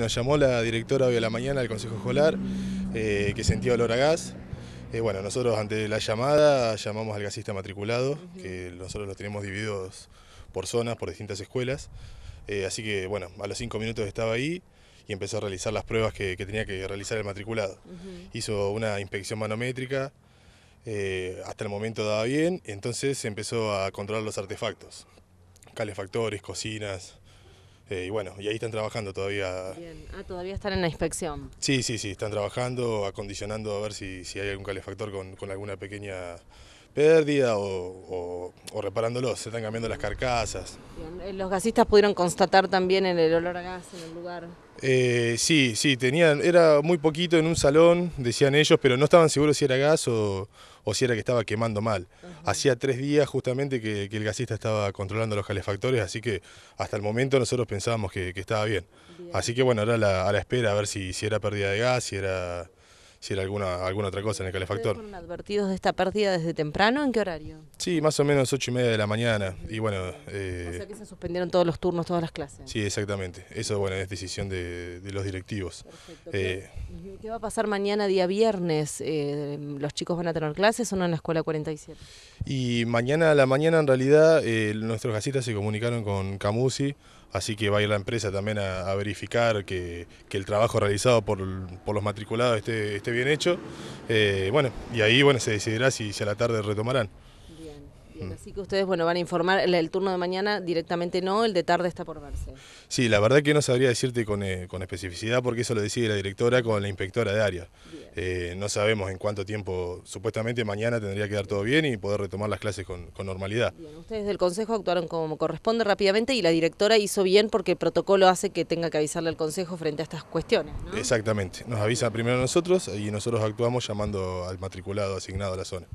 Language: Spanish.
Nos llamó la directora hoy a la mañana del Consejo Escolar eh, que sentía olor a gas. Eh, bueno, nosotros ante la llamada llamamos al gasista matriculado, que nosotros lo tenemos divididos por zonas, por distintas escuelas. Eh, así que bueno, a los cinco minutos estaba ahí y empezó a realizar las pruebas que, tenía que realizar el matriculado. Hizo una inspección manométrica, hasta el momento daba bien, entonces empezó a controlar los artefactos, calefactores, cocinas, eh, y bueno, y ahí están trabajando todavía. Ah, todavía están en la inspección. Sí, sí, sí, están trabajando, acondicionando a ver si, si hay algún calefactor con, alguna pequeña pérdida o, reparándolos, se están cambiando las carcasas. Eh, ¿Los gasistas pudieron constatar también el, el, olor a gas en el lugar? Eh, sí, sí, tenían, era muy poquito en un salón, decían ellos, pero no estaban seguros si era gas o, o si era que estaba quemando mal. Hacía tres días justamente que, el gasista estaba controlando los calefactores, así que hasta el momento nosotros pensábamos que, estaba bien. Así que bueno, ahora a la espera a ver si, si era pérdida de gas, si era si era alguna, alguna otra cosa en el calefactor. ¿Fueron advertidos de esta pérdida desde temprano? ¿En qué horario? Sí, más o menos 8 y media de la mañana. Y bueno, eh, O sea que se suspendieron todos los turnos, todas las clases. Sí, exactamente. Eso bueno, es decisión de, los directivos. Eh, ¿Qué va a pasar mañana, día viernes? Eh, ¿Los chicos van a tener clases o no en la escuela 47? Y mañana a la mañana, en realidad, nuestros gasistas se comunicaron con Camusi así que va a ir la empresa también a, verificar que, el trabajo realizado por, los matriculados esté, bien hecho. Eh, bueno, y ahí bueno, se decidirá si, a la tarde retomarán. Bien, mm. Así que ustedes bueno, van a informar, el, turno de mañana directamente no, el de tarde está por verse. Sí, la verdad que no sabría decirte con, eh, especificidad porque eso lo decide la directora con la inspectora de área. Eh, no sabemos en cuánto tiempo, supuestamente mañana tendría que dar todo bien y poder retomar las clases con, normalidad. ustedes del Consejo actuaron como corresponde rápidamente y la directora hizo bien porque el protocolo hace que tenga que avisarle al Consejo frente a estas cuestiones. Exactamente, nos avisa primero nosotros y nosotros actuamos llamando al matriculado asignado a la zona.